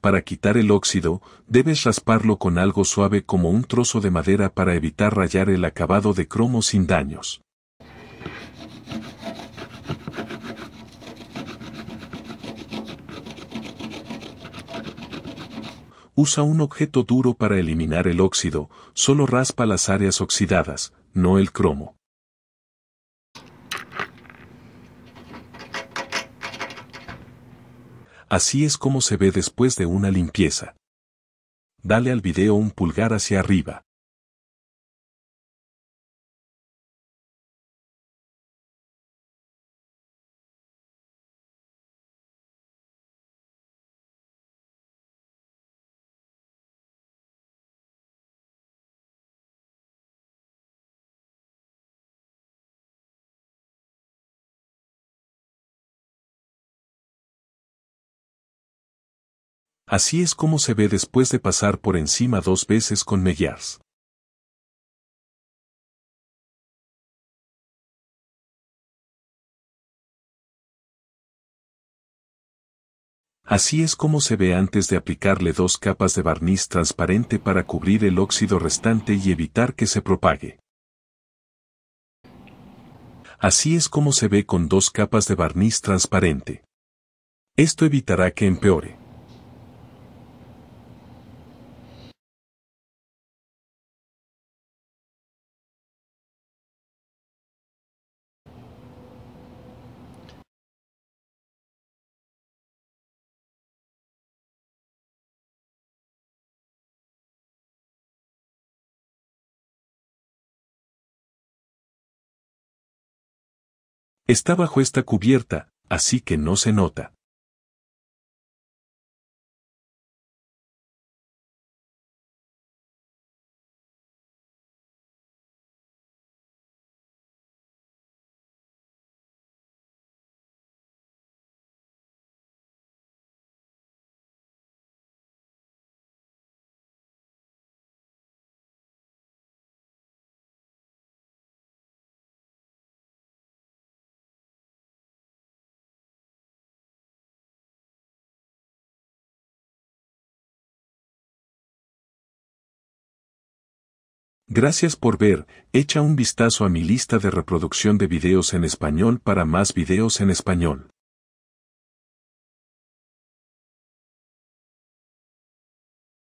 para quitar el óxido, debes rasparlo con algo suave como un trozo de madera para evitar rayar el acabado de cromo sin daños. Usa un objeto duro para eliminar el óxido, solo raspa las áreas oxidadas, no el cromo. Así es como se ve después de una limpieza. Dale al video un pulgar hacia arriba. Así es como se ve después de pasar por encima dos veces con Mellars. Así es como se ve antes de aplicarle dos capas de barniz transparente para cubrir el óxido restante y evitar que se propague. Así es como se ve con dos capas de barniz transparente. Esto evitará que empeore. Está bajo esta cubierta, así que no se nota. Gracias por ver, echa un vistazo a mi lista de reproducción de videos en español para más videos en español.